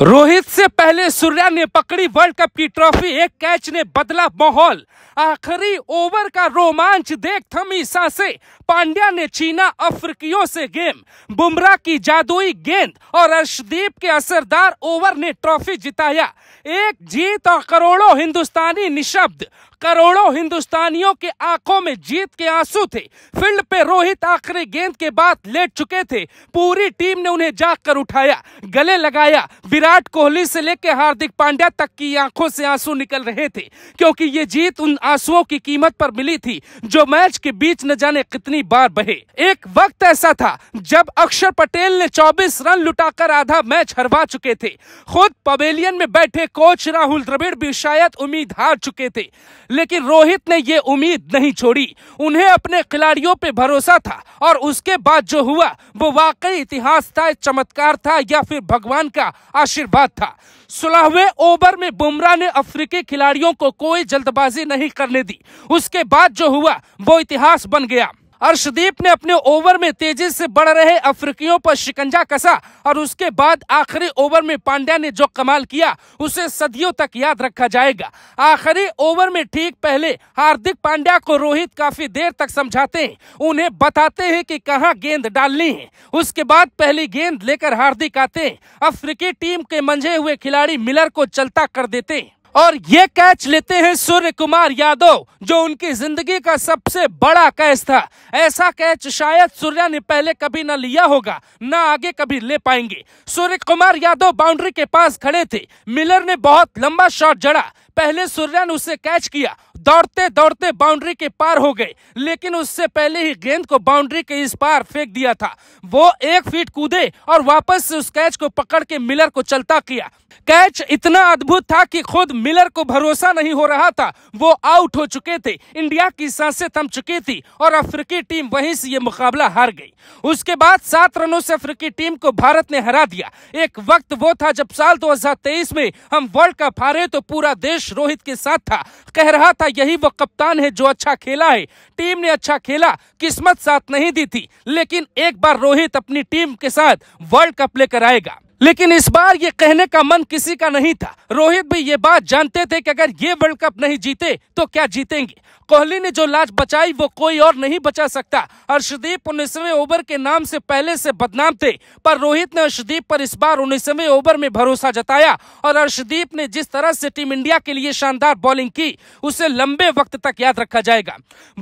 रोहित से पहले सूर्या ने पकड़ी वर्ल्ड कप की ट्रॉफी एक कैच ने बदला माहौल आखिरी ओवर का रोमांच देख थमी सांसे पांड्या ने चीना अफ्रीकियों से गेम बुमराह की जादुई गेंद और अर्शदीप के असरदार ओवर ने ट्रॉफी जिताया एक जीत और करोड़ों हिंदुस्तानी निशब्द करोड़ों हिंदुस्तानियों के आंखों में जीत के आंसू थे फील्ड पे रोहित आखिरी गेंद के बाद लेट चुके थे पूरी टीम ने उन्हें जाग कर उठाया गले लगाया विराट कोहली से लेकर हार्दिक पांड्या तक की आंखों से आंसू निकल रहे थे क्योंकि ये जीत उन आंसुओं की कीमत पर मिली थी जो मैच के बीच न जाने कितनी बार बहे एक वक्त ऐसा था जब अक्षर पटेल ने 24 रन लुटाकर आधा मैच हरवा चुके थे खुद पवेलियन में बैठे कोच राहुल द्रविड़ भी शायद उम्मीद हार चुके थे लेकिन रोहित ने ये उम्मीद नहीं छोड़ी उन्हें अपने खिलाड़ियों पे भरोसा था और उसके बाद जो हुआ वो वाकई इतिहास था चमत्कार था या फिर भगवान का आशीर्वाद था सोलहवें ओवर में बुमराह ने अफ्रीकी खिलाड़ियों को कोई जल्दबाजी नहीं करने दी उसके बाद जो हुआ वो इतिहास बन गया अर्शदीप ने अपने ओवर में तेजी से बढ़ रहे अफ्रीकियों पर शिकंजा कसा और उसके बाद आखिरी ओवर में पांड्या ने जो कमाल किया उसे सदियों तक याद रखा जाएगा आखिरी ओवर में ठीक पहले हार्दिक पांड्या को रोहित काफी देर तक समझाते हैं उन्हें बताते हैं कि कहाँ गेंद डालनी है उसके बाद पहली गेंद लेकर हार्दिक आते अफ्रीकी टीम के मंझे हुए खिलाड़ी मिलर को चलता कर देते हैं और ये कैच लेते हैं सूर्य कुमार यादव जो उनकी जिंदगी का सबसे बड़ा कैच था ऐसा कैच शायद सूर्या ने पहले कभी ना लिया होगा ना आगे कभी ले पाएंगे सूर्य कुमार यादव बाउंड्री के पास खड़े थे मिलर ने बहुत लंबा शॉट जड़ा पहले सूर्या ने उसे कैच किया दौड़ते दौड़ते बाउंड्री के पार हो गए लेकिन उससे पहले ही गेंद को बाउंड्री के इस पार फेंक दिया था वो एक फीट कूदे और वापस उस कैच को पकड़ के मिलर को चलता किया कैच इतना अद्भुत था कि खुद मिलर को भरोसा नहीं हो रहा था वो आउट हो चुके थे इंडिया की सांसें थम चुकी थी और अफ्रीकी टीम वहीं से ये मुकाबला हार गई उसके बाद सात रनों से अफ्रीकी टीम को भारत ने हरा दिया एक वक्त वो था जब साल 2023 में हम वर्ल्ड कप हारे तो पूरा देश रोहित के साथ था कह रहा था यही वो कप्तान है जो अच्छा खेला है टीम ने अच्छा खेला किस्मत साथ नहीं दी थी लेकिन एक बार रोहित अपनी टीम के साथ वर्ल्ड कप लेकर आएगा लेकिन इस बार ये कहने का मन किसी का नहीं था रोहित भी ये बात जानते थे कि अगर ये वर्ल्ड कप नहीं जीते तो क्या जीतेंगे कोहली ने जो लाज बचाई वो कोई और नहीं बचा सकता अर्षदीप उन्नीसवे ओवर के नाम से पहले से बदनाम थे पर रोहित ने अर्षदीप पर इस बार उन्नीसवे ओवर में भरोसा जताया और अर्शदीप ने जिस तरह से टीम इंडिया के लिए शानदार बॉलिंग की उसे लंबे वक्त तक याद रखा जाएगा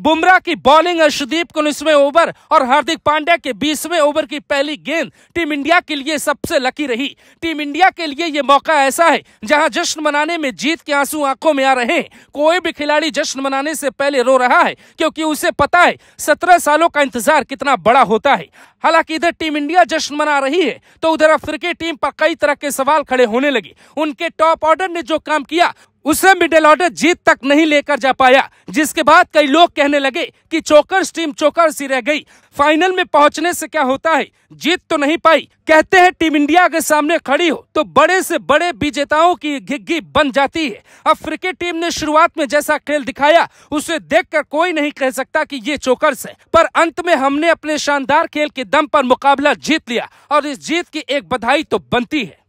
बुमराह की बॉलिंग अर्षदीप के उन्नीसवे ओवर और हार्दिक पांड्या के बीसवें ओवर की पहली गेंद टीम इंडिया के लिए सबसे लकी बाकी रही टीम इंडिया के लिए ये मौका ऐसा है जहां जश्न मनाने में जीत के आंसू आंखों में आ रहे हैं कोई भी खिलाड़ी जश्न मनाने से पहले रो रहा है क्योंकि उसे पता है सत्रह सालों का इंतजार कितना बड़ा होता है हालांकि इधर टीम इंडिया जश्न मना रही है तो उधर अफ्रीकी टीम पर कई तरह के सवाल खड़े होने लगे उनके टॉप ऑर्डर ने जो काम किया उसे मिडिल ऑर्डर जीत तक नहीं लेकर जा पाया जिसके बाद कई लोग कहने लगे कि चोकर्स टीम चोकर सी रह गई फाइनल में पहुंचने से क्या होता है जीत तो नहीं पाई कहते हैं टीम इंडिया के सामने खड़ी हो तो बड़े से बड़े विजेताओं की घिग्गी बन जाती है अफ्रीकी टीम ने शुरुआत में जैसा खेल दिखाया उसे देख कोई नहीं कह सकता की ये चोकर्स है पर अंत में हमने अपने शानदार खेल के दम पर मुकाबला जीत लिया और इस जीत की एक बधाई तो बनती है